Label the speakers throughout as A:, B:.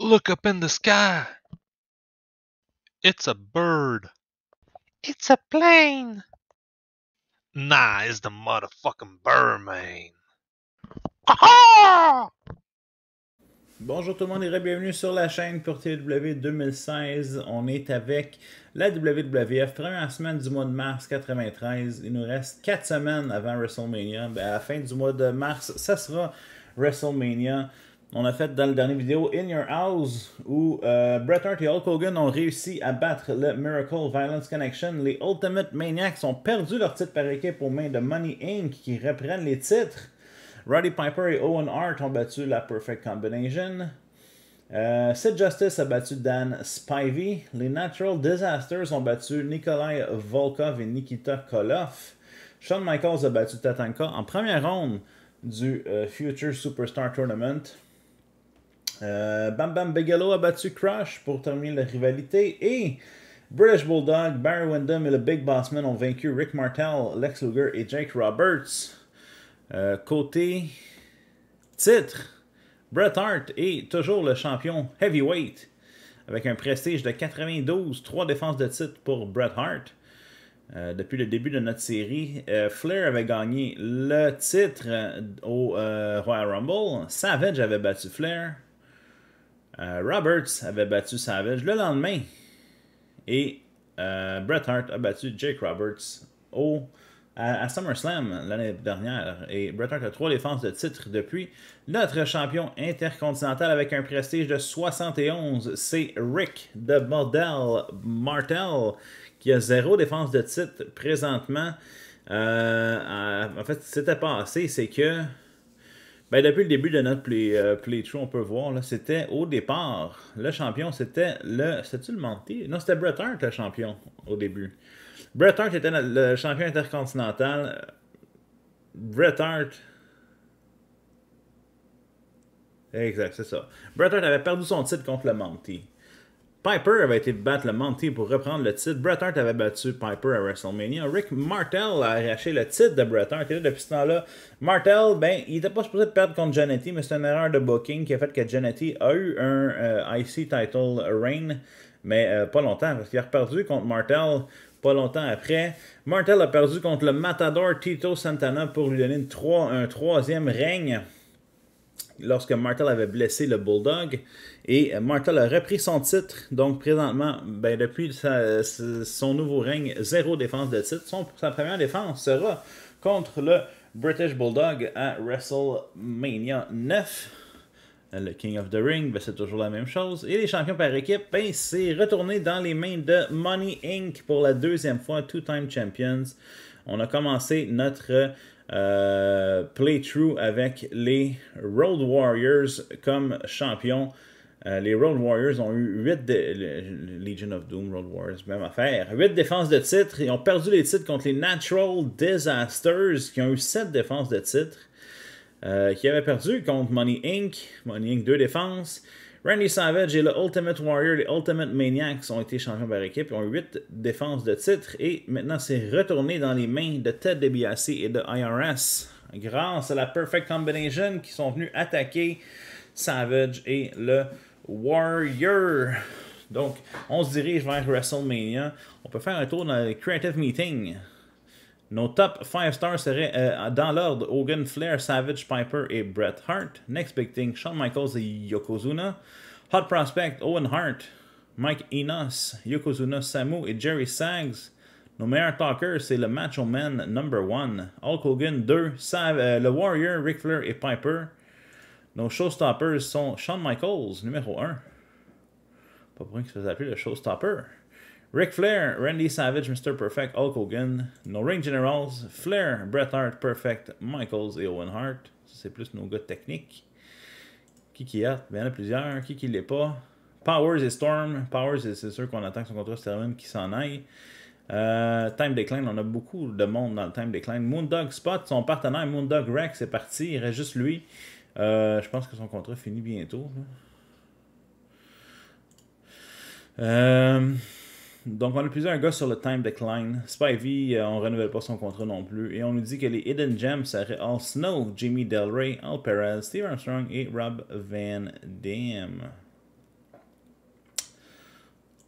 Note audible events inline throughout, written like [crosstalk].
A: Look up in the sky. It's a bird. It's a plane. Nah, it's the motherfucking Bonjour tout le monde et bienvenue sur la chaîne pour TW 2016. On est avec la WWF, première semaine du mois de mars 93. Il nous reste 4 semaines avant WrestleMania. Ben, à la fin du mois de mars, ça sera WrestleMania. On a fait dans la dernier vidéo In Your House où euh, Bret Hart et Hulk Hogan ont réussi à battre le Miracle Violence Connection. Les Ultimate Maniacs ont perdu leur titre par équipe aux mains de Money Inc. qui reprennent les titres. Roddy Piper et Owen Hart ont battu la Perfect Combination. Euh, Sid Justice a battu Dan Spivey. Les Natural Disasters ont battu Nikolai Volkov et Nikita Koloff. Shawn Michaels a battu Tatanka en première ronde du euh, Future Superstar Tournament. Euh, Bam Bam Bigelow a battu Crush pour terminer la rivalité et British Bulldog, Barry Windham et le Big Bossman ont vaincu Rick Martel, Lex Luger et Jake Roberts. Euh, côté titre, Bret Hart est toujours le champion heavyweight avec un prestige de 92, 3 défenses de titre pour Bret Hart. Euh, depuis le début de notre série, Flair avait gagné le titre au Royal Rumble. Savage avait battu Flair. Euh, Roberts avait battu Savage le lendemain. Et euh, Bret Hart a battu Jake Roberts au, à, SummerSlam l'année dernière. Et Bret Hart a trois défenses de titre depuis. Notre champion intercontinental avec un prestige de 71, c'est Rick de Bordel Martel, qui a zéro défense de titre présentement. Euh, en fait, ce qui s'était passé, c'est que ben, depuis le début de notre play, euh, on peut voir, là, c'était au départ, le champion, c'était le. C'était-tu le Monty Non, c'était Bret Hart le champion au début. Bret Hart était le champion intercontinental. Bret Hart. Exact, c'est ça. Bret Hart avait perdu son titre contre le Monty. Piper avait été battre le Monty pour reprendre le titre. Bret Hart avait battu Piper à WrestleMania. Rick Martel a arraché le titre de Bret Hart. Et là, depuis ce temps-là, Martel, ben, il n'était pas supposé perdre contre Janetty, mais c'est une erreur de booking qui a fait que Janetty a eu un euh, IC title reign, mais euh, pas longtemps, parce qu'il a perdu contre Martel pas longtemps après. Martel a perdu contre le Matador Tito Santana pour lui donner un troisième règne lorsque Martel avait blessé le Bulldog. Et Martel a repris son titre, donc présentement, ben, depuis son nouveau règne, zéro défense de titre. Son, sa première défense sera contre le British Bulldog à WrestleMania 9. Le King of the Ring, ben, c'est toujours la même chose. Et les champions par équipe, ben, c'est retourné dans les mains de Money Inc. pour la deuxième fois, two-time champions. On a commencé notre euh, playthrough avec les Road Warriors comme champions. Euh, les Road Warriors ont eu 8 Legion of Doom, Road Warriors, même affaire. 8 défenses de titre. Ils ont perdu les titres contre les Natural Disasters qui ont eu 7 défenses de titre. Euh, qui avaient perdu contre Money Inc. Money Inc. 2 défenses. Randy Savage et le Ultimate Warrior, les Ultimate Maniacs ont été changés par équipe, ils ont eu 8 défenses de titre et maintenant c'est retourné dans les mains de Ted DiBiase et de IRS grâce à la Perfect Combination qui sont venus attaquer Savage et le Warrior. Donc, on se dirige vers WrestleMania. On peut faire un tour dans le Creative Meeting. Nos top 5 stars seraient euh, dans l'ordre Hogan, Flair, Savage, Piper et Bret Hart. Next Big Thing, Shawn Michaels et Yokozuna. Hot Prospect, Owen Hart, Mike Enos, Yokozuna, Samu et Jerry Sags. Nos meilleurs talkers, c'est le Macho Man number 1, Hulk Hogan 2, euh, le Warrior, Ric Flair et Piper. Nos Showstoppers sont Shawn Michaels, numéro 1. Pas pour rien qu'il se faisait appeler le Showstopper. Ric Flair, Randy Savage, Mr. Perfect, Hulk Hogan, Nos Ring Generals, Flair, Bret Hart, Perfect, Michaels et Owen Hart. C'est plus nos gars techniques. Qui qui ben, Il y en a plusieurs. Qui qui l'est pas? Powers et Storm. Powers, c'est sûr qu'on attend que son contrat se termine, qu'il s'en aille. Euh, Time Decline, on a beaucoup de monde dans le Time Decline. Moondog Spot, son partenaire Moondog Rex est parti, il reste juste lui. Euh, je pense que son contrat finit bientôt. Euh, donc, on a plusieurs gars sur le time decline. Spivey, euh, on renouvelle pas son contrat non plus. Et on nous dit que les Hidden Gems seraient All Snow, Jimmy Del Rey, Al Perez, Steve Armstrong et Rob Van Dam.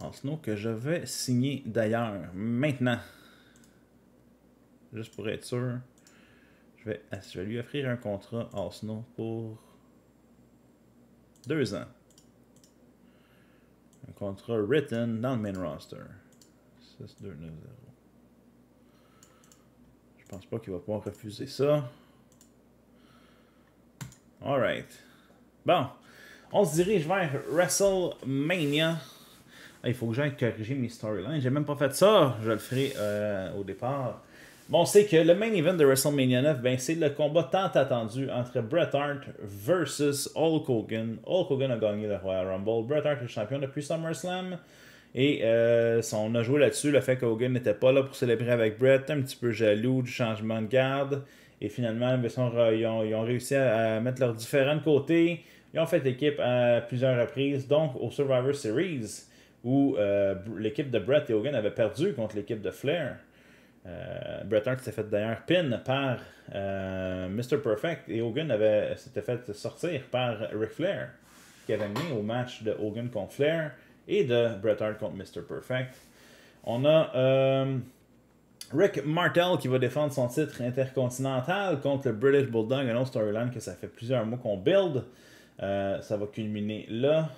A: All Snow que je vais signer d'ailleurs, maintenant. Juste pour être sûr. Ah, je vais, lui offrir un contrat Arsenal pour deux ans. Un contrat written dans le main roster. 6 Je pense pas qu'il va pouvoir refuser ça. Alright. Bon. On se dirige vers WrestleMania. Ah, il faut que j'aille corriger mes storylines. J'ai même pas fait ça. Je le ferai euh, au départ. Bon, sait que le main event de WrestleMania 9, ben, c'est le combat tant attendu entre Bret Hart versus Hulk Hogan. Hulk Hogan a gagné le Royal Rumble. Bret Hart est champion depuis SummerSlam. Et euh, on a joué là-dessus, le fait qu'Hogan n'était pas là pour célébrer avec Bret, un petit peu jaloux du changement de garde. Et finalement, ben, ils, ont, réussi à, mettre leurs différents côtés. Ils ont fait équipe à plusieurs reprises, donc au Survivor Series, où euh, l'équipe de Bret et Hogan avait perdu contre l'équipe de Flair. Euh, Bret Hart s'est fait d'ailleurs pin par euh, Mr. Perfect et Hogan avait, s'était fait sortir par Ric Flair, qui avait mené au match de Hogan contre Flair et de Bret Hart contre Mr. Perfect. On a euh, Rick Martel qui va défendre son titre intercontinental contre le British Bulldog, un autre storyline que ça fait plusieurs mois qu'on build. ça va culminer là.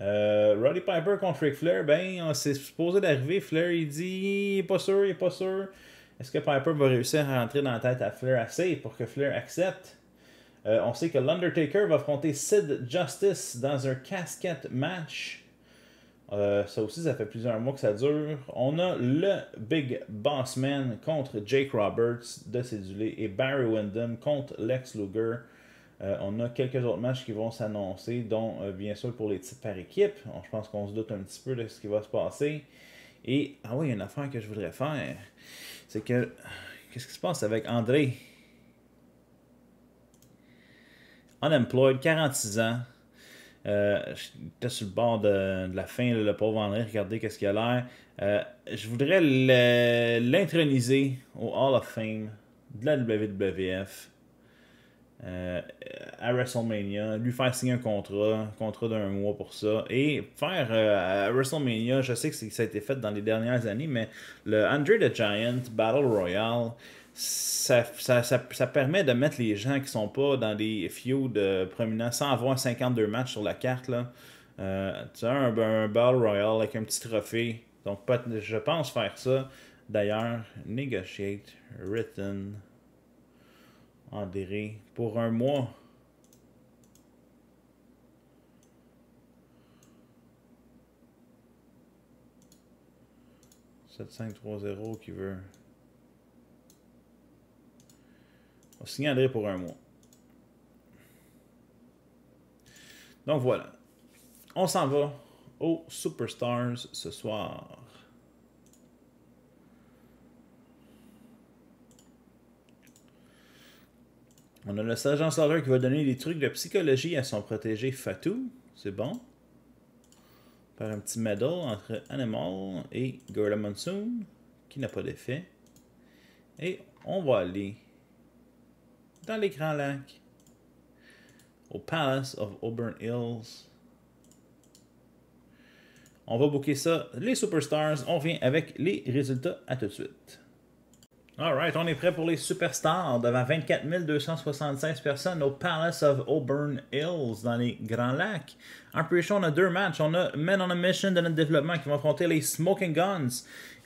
A: Euh, Roddy Piper contre Rick Flair, ben, c'est supposé d'arriver. Flair, il dit, pas sûr, il est pas sûr. Est-ce que Piper va réussir à rentrer dans la tête à Flair assez pour que Flair accepte? Euh, on sait que l'Undertaker va affronter Sid Justice dans un casquette match. Euh, ça aussi, ça fait plusieurs mois que ça dure. On a le Big Boss Man contre Jake Roberts de Cédulé et Barry Windham contre Lex Luger. Euh, on a quelques autres matchs qui vont s'annoncer, dont euh, bien sûr pour les titres par équipe. je pense qu'on se doute un petit peu de ce qui va se passer. Et, ah oui, il y a une affaire que je voudrais faire. C'est que, qu'est-ce qui se passe avec André Unemployed, 46 ans. Euh, J'étais sur le bord de, la fin, le pauvre André, regardez qu'est-ce qu'il a l'air. Euh, je voudrais l'introniser au Hall of Fame de la WWF euh, à WrestleMania, lui faire signer un contrat, un contrat d'un mois pour ça, et faire euh, à WrestleMania, je sais que ça a été fait dans les dernières années, mais le Andre the Giant Battle Royale, ça, permet de mettre les gens qui sont pas dans des feuds de prominents sans avoir 52 matchs sur la carte. Euh, tu as un, Battle Royale avec un petit trophée. Donc, je pense faire ça. D'ailleurs, negotiate written André, pour un mois. Sept trois qui veut. On signe André pour un mois. Donc voilà. On s'en va aux Superstars ce soir. On a le sergent Slaughter qui va donner des trucs de psychologie à son protégé Fatou. C'est bon. Par un petit medal entre Animal et of Monsoon, qui n'a pas d'effet. Et on va aller dans les Grands Lacs, au Palace of Auburn Hills. On va booker ça, les Superstars. On vient avec les résultats. À tout de suite. Alright, on est prêt pour les superstars devant 24 276 personnes au Palace of Auburn Hills dans les Grands Lacs. En plus, on a deux matchs. On a Men on a Mission dans notre développement qui vont affronter les Smoking Guns.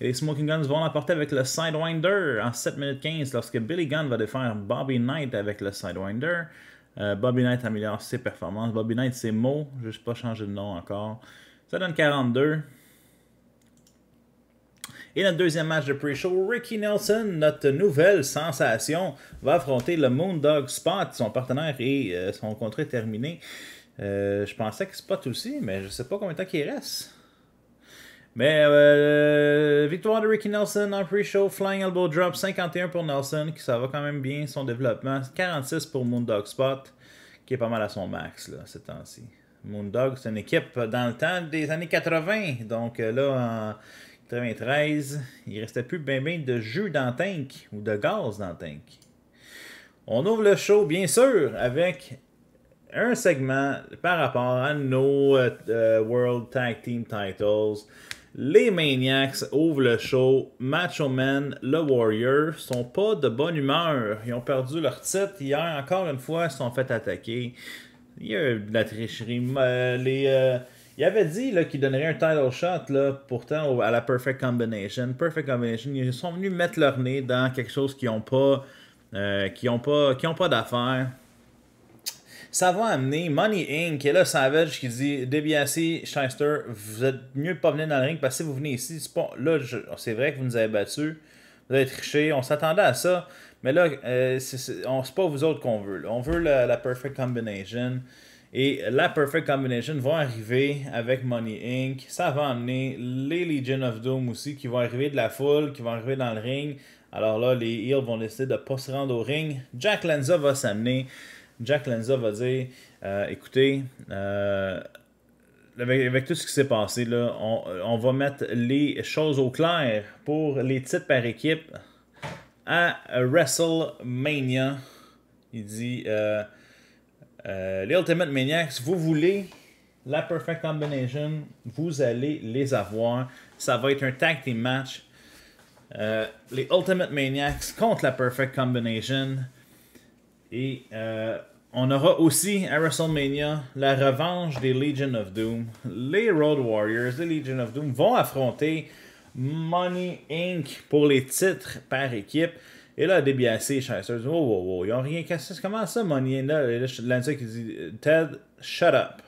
A: Et les Smoking Guns vont l'emporter avec le Sidewinder en 7 minutes 15 lorsque Billy Gunn va défaire Bobby Knight avec le Sidewinder. Euh, Bobby Knight améliore ses performances. Bobby Knight, c'est mots. Je n'ai pas changer de nom encore. Ça donne 42. Et notre deuxième match de pre-show, Ricky Nelson, notre nouvelle sensation, va affronter le Moondog Spot, son partenaire et euh, son contrat terminé. Euh, je pensais que Spot aussi, mais je ne sais pas combien de temps il reste. Mais euh, victoire de Ricky Nelson en pre-show, Flying Elbow Drop, 51 pour Nelson, qui ça va quand même bien son développement. 46 pour Moondog Spot, qui est pas mal à son max là, ces temps-ci. Moondog, c'est une équipe dans le temps des années 80. Donc là, 93, il restait plus bien ben de jus dans tank ou de gaz dans tank. On ouvre le show, bien sûr, avec un segment par rapport à nos euh, World Tag Team Titles. Les Maniacs ouvrent le show. Macho Man, le Warrior, sont pas de bonne humeur. Ils ont perdu leur titre hier. Encore une fois, ils sont fait attaquer. Il y a de la tricherie. Euh, les. Euh, il avait dit qu'il donnerait un title shot là, pourtant à la Perfect Combination. Perfect Combination, ils sont venus mettre leur nez dans quelque chose qu'ils n'ont pas, qui ont pas, euh, qui ont pas d'affaires. Ça va amener Money Inc. Et là, Savage qui dit DBSC, Shyster, vous êtes mieux pas venir dans le ring parce que si vous venez ici, c'est pas... c'est vrai que vous nous avez battus, vous avez triché, on s'attendait à ça. Mais là, euh, on c'est, pas vous autres qu'on veut. On veut la, la Perfect Combination. Et la Perfect Combination va arriver avec Money Inc. Ça va amener les Legion of Doom aussi qui vont arriver de la foule, qui vont arriver dans le ring. Alors là, les Heels vont décider de ne pas se rendre au ring. Jack Lanza va s'amener. Jack Lanza va dire euh, écoutez, euh, avec, tout ce qui s'est passé, là, on, va mettre les choses au clair pour les titres par équipe à WrestleMania. Il dit. Euh, euh, les Ultimate Maniacs, vous voulez la Perfect Combination, vous allez les avoir. Ça va être un tag team match. Euh, les Ultimate Maniacs contre la Perfect Combination. Et euh, on aura aussi à WrestleMania la revanche des Legion of Doom. Les Road Warriors, les Legion of Doom vont affronter Money Inc. pour les titres par équipe. Et là, DBAC, chasseurs. oh, oh, oh, ils ont rien cassé. Comment ça, Money? Là, Lancia qui dit, Ted, shut up.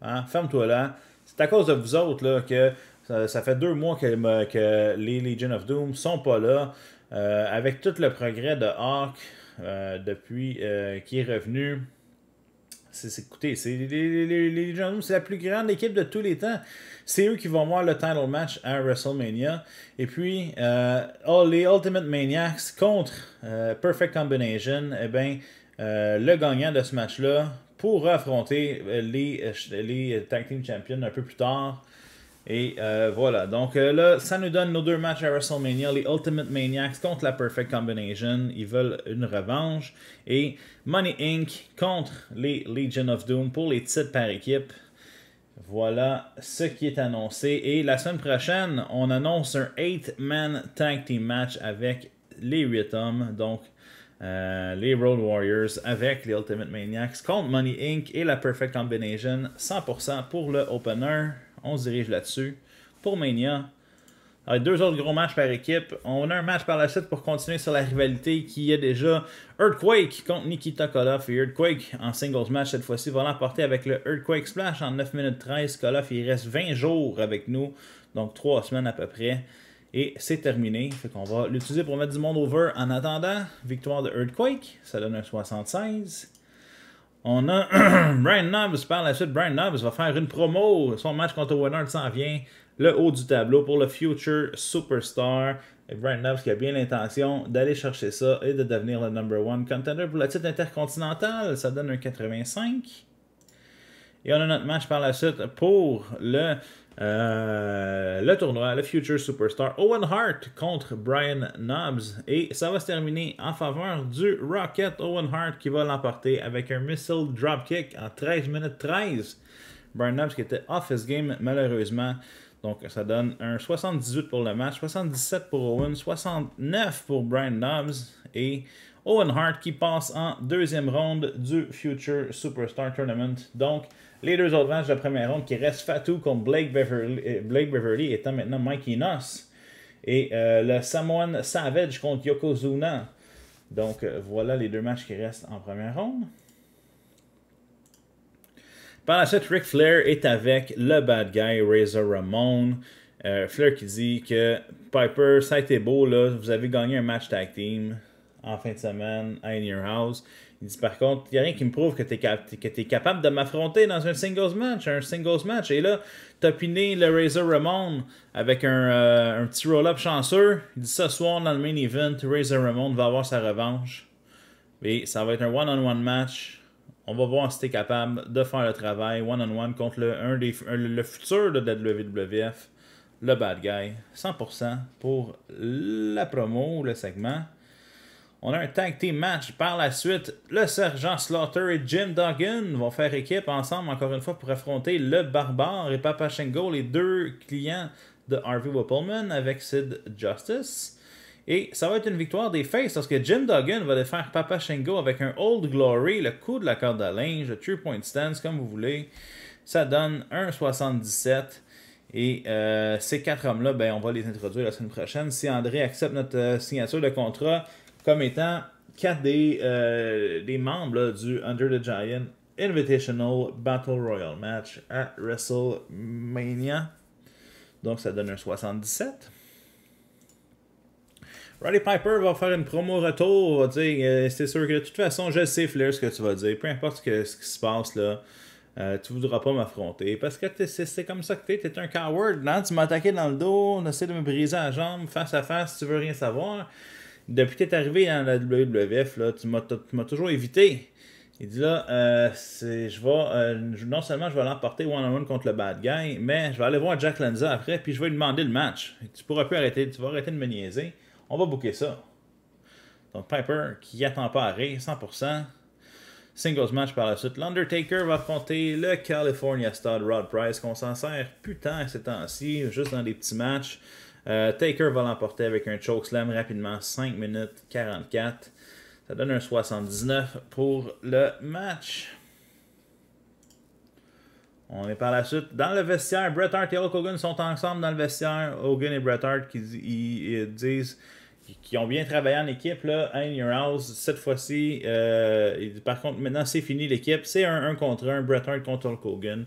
A: Hein? Ferme-toi là. C'est à cause de vous autres là, que ça, fait deux mois euh, que, les Legion of Doom sont pas là. Euh, avec tout le progrès de Hawk euh, depuis qui est revenu, c'est, écoutez, c'est les, les, c'est la plus grande équipe de tous les temps. C'est eux qui vont voir le title match à WrestleMania. Et puis, euh, les Ultimate Maniacs contre euh, Perfect Combination, eh bien, euh, le gagnant de ce match-là pour affronter les, les Tag Team Champions un peu plus tard. Et euh, voilà, donc euh, là, ça nous donne nos deux matchs à WrestleMania, les Ultimate Maniacs contre la Perfect Combination, ils veulent une revanche, et Money Inc. contre les Legion of Doom pour les titres par équipe. Voilà ce qui est annoncé. Et la semaine prochaine, on annonce un 8-man tag team match avec les 8 donc euh, les Road Warriors avec les Ultimate Maniacs contre Money Inc. et la Perfect Combination, 100% pour le opener. On se dirige là-dessus. Pour Mania, deux autres gros matchs par équipe. On a un match par la suite pour continuer sur la rivalité qui est déjà Earthquake contre Nikita Koloff. Et Earthquake en singles match cette fois-ci va l'emporter avec le Earthquake Splash en 9 minutes 13. Koloff, il reste 20 jours avec nous, donc 3 semaines à peu près. Et c'est terminé. Fait qu'on va l'utiliser pour mettre du monde over en attendant. Victoire de Earthquake, ça donne un 76. On a [clears throat] Brian Nobbs par la suite. Brian Knobs va faire une promo. Son match contre Warner s'en vient. Le haut du tableau pour le Future Superstar. Et Brian Knobs qui a bien l'intention d'aller chercher ça et de devenir le number one contender pour la titre intercontinental. Ça donne un 85. Et on a notre match par la suite pour le euh, le tournoi, le Future Superstar, Owen Hart contre Brian Knobs. Et ça va se terminer en faveur du Rocket. Owen Hart qui va l'emporter avec un missile dropkick en 13 minutes 13. Brian Knobs qui était off his game malheureusement. Donc ça donne un 78 pour le match, 77 pour Owen, 69 pour Brian Knobs. Et Owen Hart qui passe en deuxième ronde du Future Superstar Tournament. Donc les deux autres matchs de première ronde qui restent Fatou contre Blake Beverly, euh, étant maintenant Mikey Noss. Et euh, le Samoan Savage contre Yokozuna. Donc euh, voilà les deux matchs qui restent en première ronde. Par la suite, Ric Flair est avec le bad guy Razor Ramon. Flair qui dit que Piper, ça a été beau, vous avez gagné un match tag team en fin de semaine à In Your House. Il dit par contre, il n'y a rien qui me prouve que tu es, capable de m'affronter dans un singles match, un singles match. Et là, piné le Razor Ramon avec euh, un, petit roll-up chanceux. Il dit ce soir dans le main event, Razor Ramon va avoir sa revanche. Et ça va être un one-on-one match. On va voir si tu es capable de faire le travail one-on-one contre le, le futur de la WWF, le bad guy. 100% pour la promo, le segment. On a un tag team match par la suite. Le sergent Slaughter et Jim Duggan vont faire équipe ensemble, encore une fois, pour affronter le barbare et Papa Shingo, les deux clients de Harvey Whippleman avec Sid Justice. Et ça va être une victoire des Faces parce que Jim Duggan va défaire Papa Shingo avec un Old Glory, le coup de la corde à linge, le True Point Stance, comme vous voulez. Ça donne 1,77. Et euh, ces quatre hommes-là, ben, on va les introduire la semaine prochaine. Si André accepte notre euh, signature de contrat, comme étant quatre des, euh, membres du Under the Giant Invitational Battle Royal match à WrestleMania. Donc ça donne un 77. Roddy Piper va faire une promo retour, va dire euh, c'est sûr que de toute façon je sais Flair ce que tu vas dire, peu importe ce, qui se passe là. Euh, tu voudras pas m'affronter parce que c'est comme ça que tu t'es un coward, Tu m'as attaqué dans le dos, on essaie de me briser la jambe face à face, tu veux rien savoir depuis que tu es arrivé dans la WWF, là, tu m'as toujours évité. Il dit là, euh, euh, je non seulement je vais l'emporter one-on-one contre le bad guy, mais je vais aller voir Jack Lanza après, puis je vais lui demander le match. Tu pourras plus arrêter, tu vas arrêter de me niaiser. On va booker ça. Donc Piper, qui attend pas 100%. Singles match par la suite. L'Undertaker va affronter le California Stud Rod Price, qu'on s'en sert putain ces temps-ci, juste dans des petits matchs. Euh, Taker va l'emporter avec un chokeslam rapidement, 5 minutes 44. Ça donne un 79 pour le match. On est par la suite dans le vestiaire. Bret Hart et Hulk Hogan sont ensemble dans le vestiaire. Hogan et Bret Hart qui disent qu'ils ont bien travaillé en équipe, là, hein, in your house, cette fois-ci. Euh, par contre, maintenant, c'est fini l'équipe. C'est un 1 contre 1, Bret Hart contre Hulk Hogan.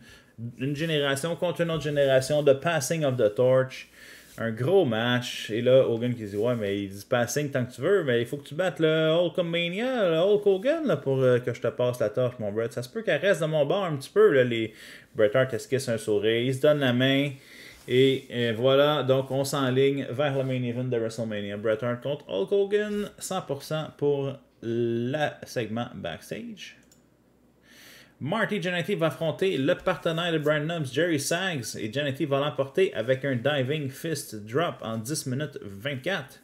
A: Une génération contre une autre génération, The passing of the torch un gros match. Et là, Hogan qui dit Ouais, mais il dit passing tant que tu veux, mais il faut que tu battes le Hulk Hogan, là, pour euh, que je te passe la torche, mon Brett. Ça se peut qu'elle reste dans mon bar un petit peu. Là, les Bret Hart esquisse un sourire, il se donne la main. Et, et voilà, donc on s'enligne vers le main event de WrestleMania. Bret Hart contre Hulk Hogan, 100% pour le segment backstage. Marty Jannetty va affronter le partenaire de Brian Nubbs, Jerry Sags, et Jannetty va l'emporter avec un diving fist drop en 10 minutes 24.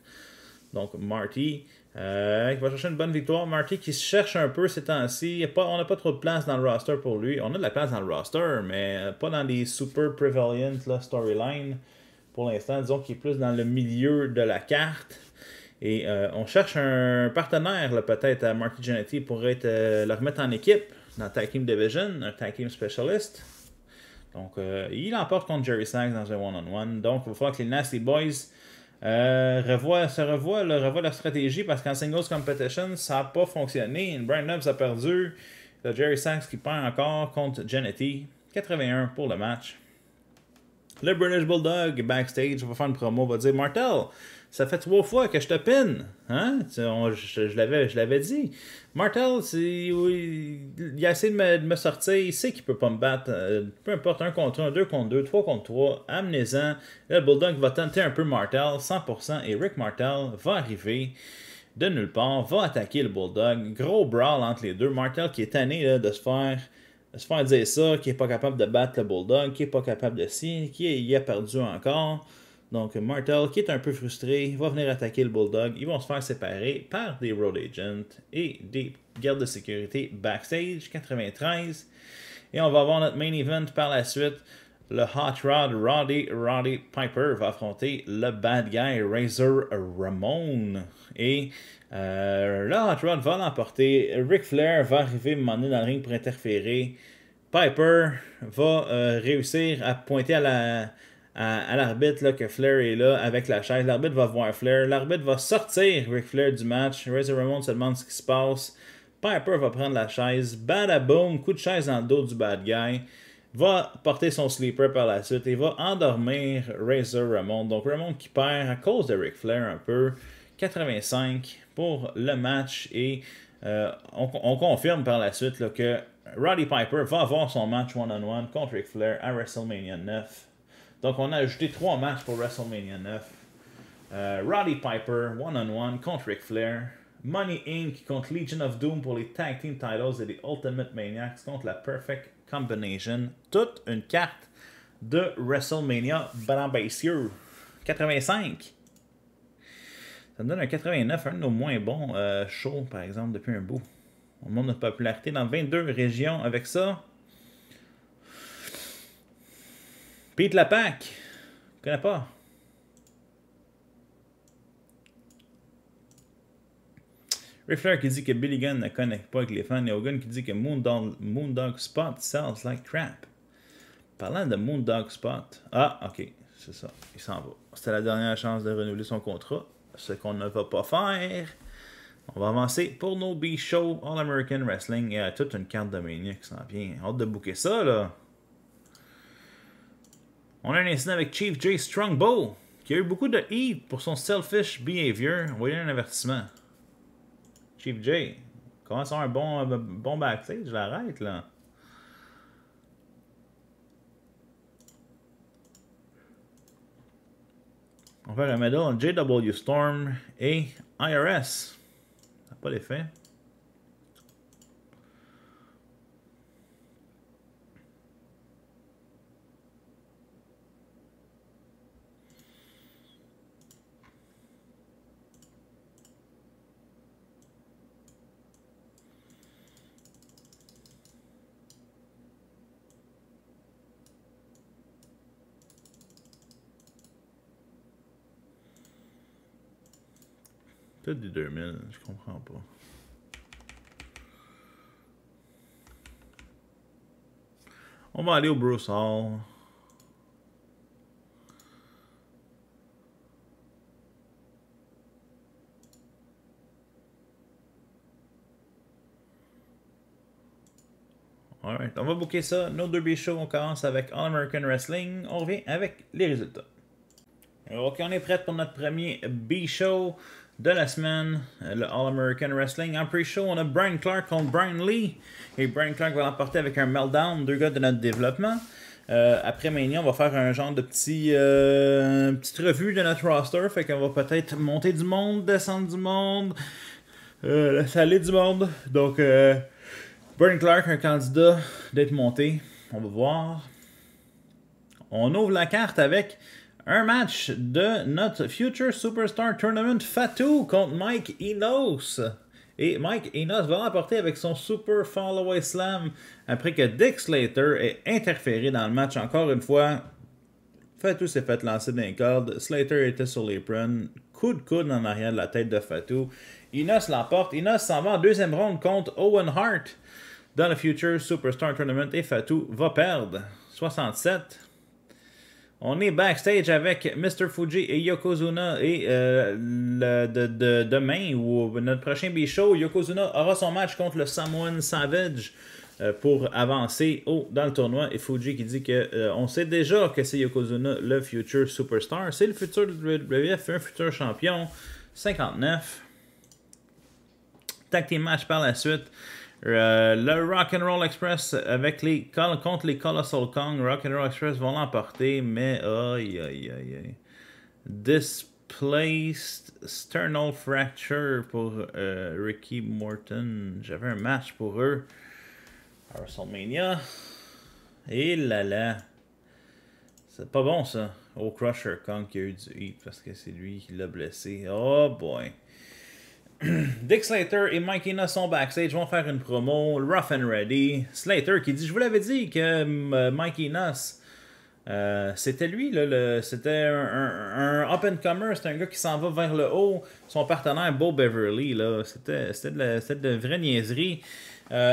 A: Donc Marty euh, va chercher une bonne victoire. Marty qui se cherche un peu ces temps-ci. On n'a pas trop de place dans le roster pour lui. On a de la place dans le roster, mais pas dans les super prevalent storylines. Pour l'instant, disons qu'il est plus dans le milieu de la carte. Et euh, on cherche un partenaire peut-être à Marty Jannetty pour être, euh, le remettre en équipe dans Tag Team Division, un Tag Team Specialist. Donc, euh, il emporte contre Jerry Sachs dans un one-on-one. Donc, il va falloir que les Nasty Boys euh, se revoient, le, revoient, leur stratégie parce qu'en singles competition, ça n'a pas fonctionné. Brian Love, a perdu. Jerry Sachs qui perd encore contre Genetti. 81 pour le match le British Bulldog backstage va faire une promo, va dire Martel, ça fait trois fois que je te pine. Hein? je, l'avais, je l'avais dit. Martel, oui, il a essayé de me, sortir. Il sait qu'il peut pas me battre. Euh, peu importe, un contre un, deux contre deux, trois contre trois. Amenez-en. Le Bulldog va tenter un peu Martel, 100%. Et Rick Martel va arriver de nulle part, va attaquer le Bulldog. Gros brawl entre les deux. Martel qui est tanné de se faire se faire dire ça, qui n'est pas capable de battre le Bulldog, qui n'est pas capable de signer, qui y a perdu encore. Donc, Martel, qui est un peu frustré, va venir attaquer le Bulldog. Ils vont se faire séparer par des road agents et des gardes de sécurité backstage 93. Et on va avoir notre main event par la suite. Le Hot Rod Roddy Roddy Piper va affronter le bad guy Razor Ramon. Et euh, là, Hot Rod va l'emporter. Ric Flair va arriver un dans le ring pour interférer. Piper va euh, réussir à pointer à à, l'arbitre que Flair est là avec la chaise. L'arbitre va voir Flair. L'arbitre va sortir Ric Flair du match. Razor Ramon se demande ce qui se passe. Piper va prendre la chaise. Badaboom, coup de chaise dans le dos du bad guy. Va porter son sleeper par la suite et va endormir Razor Ramon. Donc Ramon qui perd à cause de Ric Flair un peu. 85 pour le match et euh, on, confirme par la suite que Roddy Piper va avoir son match one-on-one contre Ric Flair à WrestleMania 9. Donc on a ajouté trois matchs pour WrestleMania 9. Euh, Roddy Piper one-on-one contre Ric Flair. Money Inc. contre Legion of Doom pour les Tag Team Titles et les Ultimate Maniacs contre la Perfect Combination. Toute une carte de WrestleMania Bram 85. Ça donne un 89, un de nos moins bons euh, shows, par exemple, depuis un bout. On monte notre popularité dans 22 régions avec ça. Pete Lapac, je connais pas. Riffler qui dit que Billy Gunn ne connecte pas avec les fans et Hogan qui dit que Moondog, Moondog Spot sounds like crap. Parlant de Moondog Spot, ah ok, c'est ça, il s'en va. C'était la dernière chance de renouveler son contrat ce qu'on ne va pas faire. On va avancer pour nos B-Show All-American Wrestling. Il y a toute une carte de menu qui s'en vient. Hâte de bouquer ça, là. On a un incident avec Chief J. Strongbow, qui a eu beaucoup de heat pour son selfish behavior. On voyait un avertissement. Chief J, commence un bon, euh, bon backstage, je l'arrête, là. On va faire un medal JW Storm et IRS. Ça n'a pas d'effet. 2000? Je comprends pas. On va aller au Bruce Hall. Alright, on va bouquer ça. Nos deux B-Show, on commence avec All American Wrestling. On revient avec les résultats. Ok, on est prêt pour notre premier B-Show de la semaine, euh, le All-American Wrestling. En pre-show, on a Brian Clark contre Brian Lee. Et Brian Clark va l'emporter avec un meltdown, deux gars de notre développement. Euh, après Mania, on va faire un genre de petit, euh, petite revue de notre roster. Fait qu'on va peut-être monter du monde, descendre du monde, euh, saler du monde. Donc, euh, Brian Clark, un candidat d'être monté. On va voir. On ouvre la carte avec un match de notre Future Superstar Tournament Fatou contre Mike Inos Et Mike Inos va l'emporter avec son Super Fallaway Slam après que Dick Slater ait interféré dans le match encore une fois. Fatou s'est fait lancer d'un les Slater était sur prunes, Coup de coude en arrière de la tête de Fatou. Inos l'emporte. Inos s'en va en deuxième ronde contre Owen Hart dans le Future Superstar Tournament et Fatou va perdre. 67 on est backstage avec Mr. Fuji et Yokozuna et euh, demain ou notre prochain B-Show, Yokozuna aura son match contre le Samoan Savage euh, pour avancer au dans le tournoi. Et Fuji qui dit qu'on euh, sait déjà que c'est Yokozuna le future superstar. C'est le futur de WWF, un futur champion. 59. tactique match par la suite. Euh, le Rock and Roll Express avec les contre les Colossal Kong, Rock and Roll Express vont l'emporter, mais aïe aïe aïe aïe. Displaced sternal fracture pour euh, Ricky Morton. J'avais un match pour eux à WrestleMania. Et là là. C'est pas bon ça. Au Crusher Kong qui a eu du heat parce que c'est lui qui l'a blessé. Oh boy. [clears throat] Dick Slater et Mike Inos sont backstage, vont faire une promo, rough and ready. Slater qui dit, je vous l'avais dit que euh, Mike Inos, euh, c'était lui, c'était un, open comer, c'était un gars qui s'en va vers le haut. Son partenaire, Bo Beverly, là, c'était, de, la, vraie niaiserie.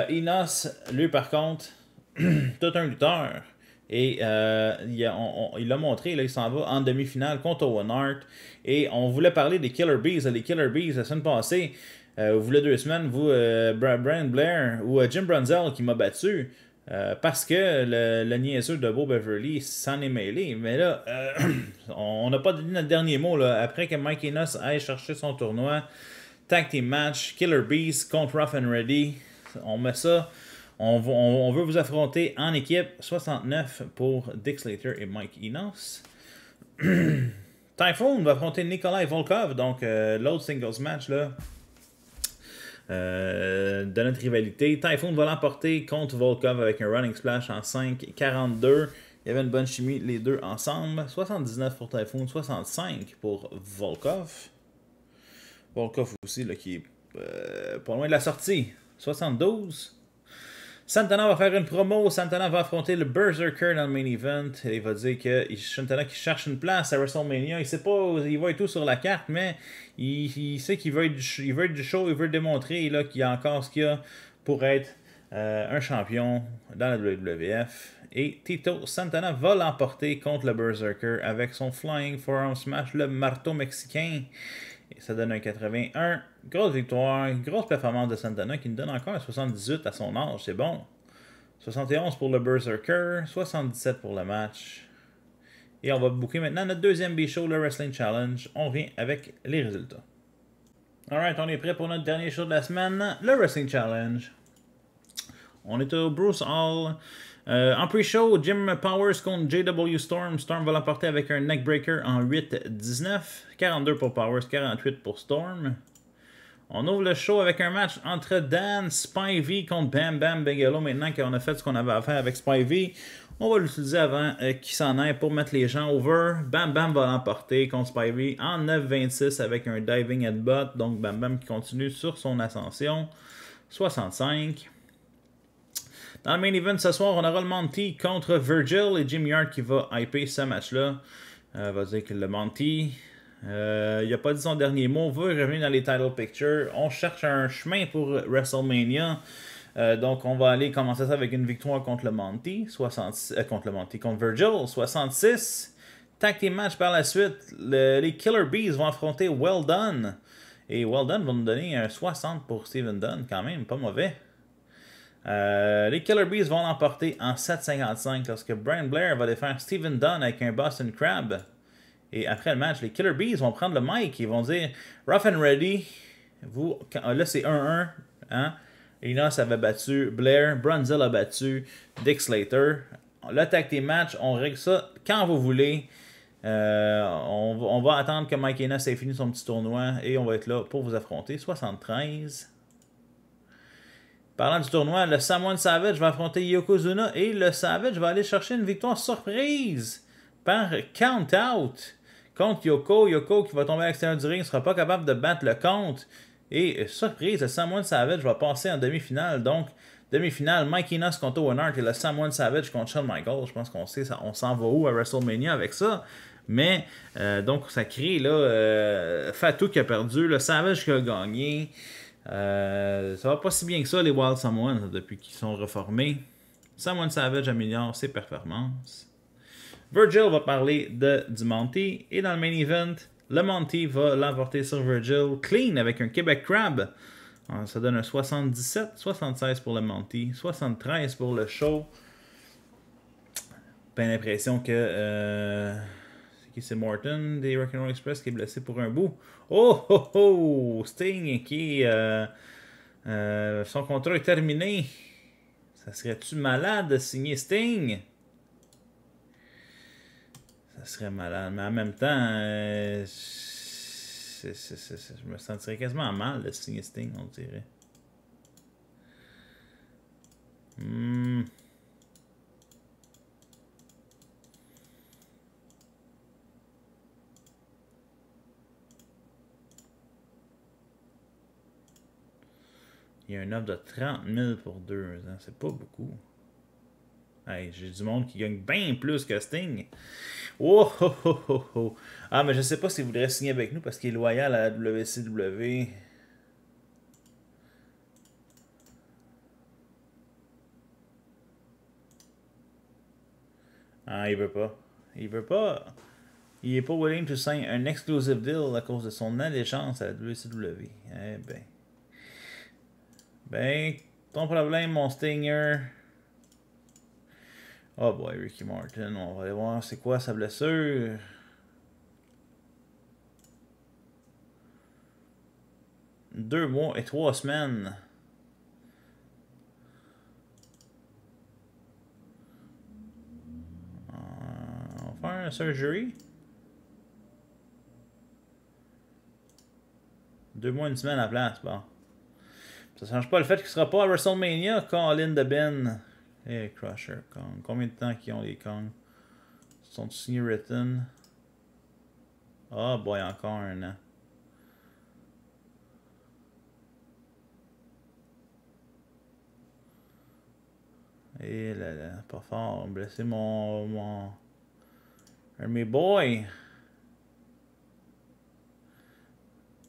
A: Inos euh, lui par contre, [clears throat] tout un lutteur. Et euh, il, a, montré, là, il s'en va en demi-finale contre One Art Et on voulait parler des Killer Bees. Les Killer Bees, la semaine passée, euh, vous voulez deux semaines, vous, euh, Brian Blair ou Jim Brunzel qui m'a battu. parce que le, le, niaiseux de Bo Beverly s'en est mêlé. Mais là, [clears throat] on n'a pas donné notre dernier mot. Après que Mike Enos aille chercher son tournoi, tag team match, Killer Bees contre Rough and Ready, on met ça on, veut vous affronter en équipe 69 pour Dick Slater et Mike Enos. [clears throat] Typhoon va affronter Nikolai Volkov, donc euh, l'autre singles match euh, de notre rivalité. Typhoon va l'emporter contre Volkov avec un running splash en 5-42. Il y avait une bonne chimie les deux ensemble. 79 pour Typhoon, 65 pour Volkov. Volkov aussi là, qui est euh, pas loin de la sortie. 72. Santana va faire une promo. Santana va affronter le Berserker dans le main event. Et il va dire que Santana qui cherche une place à WrestleMania. Il sait pas, il voit tout sur la carte, mais il, sait qu'il veut, être du, show, il veut démontrer qu'il y a encore ce qu'il y a pour être euh, un champion dans la WWF. Et Tito Santana va l'emporter contre le Berserker avec son Flying Forearm Smash, le marteau mexicain. Et ça donne un 81. Grosse victoire, grosse performance de Santana qui nous donne encore un 78 à son âge, c'est bon. 71 pour le Berserker, 77 pour le match. Et on va booker maintenant notre deuxième B-Show, le Wrestling Challenge. On revient avec les résultats. Alright, on est prêt pour notre dernier show de la semaine, le Wrestling Challenge. On est au Bruce Hall. Euh, en pre-show, Jim Powers contre JW Storm. Storm va l'emporter avec un neckbreaker en 8-19. 42 pour Powers, 48 pour Storm. On ouvre le show avec un match entre Dan Spivey contre Bam Bam Bigelow. Maintenant qu'on a fait ce qu'on avait à faire avec Spivey, on va l'utiliser avant euh, qu'il s'en aille pour mettre les gens over. Bam Bam va l'emporter contre Spivey en 9-26 avec un diving headbutt. Donc Bam Bam qui continue sur son ascension. 65. Dans le main event ce soir, on aura le Monty contre Virgil et Jim Yard qui va hyper ce match-là. Euh, va dire que le Monty, il euh, n'a pas dit son dernier mot, veut revenir dans les title pictures. On cherche un chemin pour WrestleMania. Euh, donc, on va aller commencer ça avec une victoire contre le Monty, 66, euh, contre le Monty, contre Virgil, 66. Tac match par la suite, les Killer Bees vont affronter Well Done. Et Well Done va nous donner un 60 pour Steven Dunn, quand même, pas mauvais. Euh, les Killer Bees vont l'emporter en 7-55 lorsque Brian Blair va défaire Steven Dunn avec un Boston Crab. Et après le match, les Killer Bees vont prendre le mic. Ils vont dire Rough and Ready. Vous, là, c'est 1-1. Hein? avait battu Blair. Brunzel a battu Dick Slater. L'attaque des matchs, on règle ça quand vous voulez. Euh, on, va attendre que Mike Inos ait fini son petit tournoi et on va être là pour vous affronter. 73 Parlant du tournoi, le Samoan Savage va affronter Yokozuna et le Savage va aller chercher une victoire surprise par count-out contre Yoko. Yoko qui va tomber à l'extérieur du ring ne sera pas capable de battre le compte. Et euh, surprise, le Samoan Savage va passer en demi-finale. Donc, demi-finale, Mike Enos contre Owen Hart et le Samoan Savage contre Shawn Michael. Je pense qu'on sait, ça, on s'en va où à WrestleMania avec ça. Mais, euh, donc, ça crée là, euh, Fatou qui a perdu, le Savage qui a gagné. Euh, ça va pas si bien que ça, les Wild Samoans, depuis qu'ils sont reformés. Samoan Savage améliore ses performances. Virgil va parler de du Monty. Et dans le main event, le Monty va l'emporter sur Virgil clean avec un Québec Crab. Euh, ça donne un 77, 76 pour le Monty, 73 pour le show. Pas l'impression que. Euh, c'est Morton des Rock'n'Roll Express qui est blessé pour un bout. Oh, oh, oh! Sting qui... Euh, euh, son contrat est terminé. Ça serait-tu malade de signer Sting? Ça serait malade. Mais en même temps, euh, je me sentirais quasiment mal de signer Sting, on dirait. Hum... Il y a une offre de 30 000 pour deux ans. C'est pas beaucoup. Hey, J'ai du monde qui gagne bien plus que Sting. Oh, Ah, mais je sais pas s'il voudrait signer avec nous parce qu'il est loyal à la WCW. Ah, il veut pas. Il veut pas. Il est pas willing to sign un exclusive deal à cause de son allégeance à la WCW. Eh ben. Ben, ton problème, mon Stinger. Oh boy, Ricky Martin, on va aller voir c'est quoi sa blessure. Deux mois et trois semaines. Euh, on va faire un surgery. Deux mois, une semaine à la place, bon. Ça change pas le fait qu'il sera pas à WrestleMania, Colin de Ben. Et Crusher, Kong. Combien de temps qu'ils ont les Kong Sont signés Written oh boy, encore un an. Et eh là là, pas fort, blessé mon. mon. Un boy.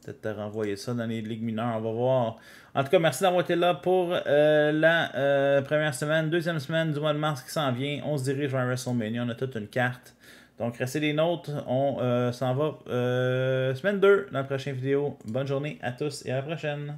A: Peut-être te renvoyer ça dans les ligues mineures, on va voir. En tout cas, merci d'avoir été là pour euh, la euh, première semaine, deuxième semaine du mois de mars qui s'en vient. On se dirige vers WrestleMania, on a toute une carte. Donc, restez les nôtres, on euh, s'en va semaine 2 dans la prochaine vidéo. Bonne journée à tous et à la prochaine.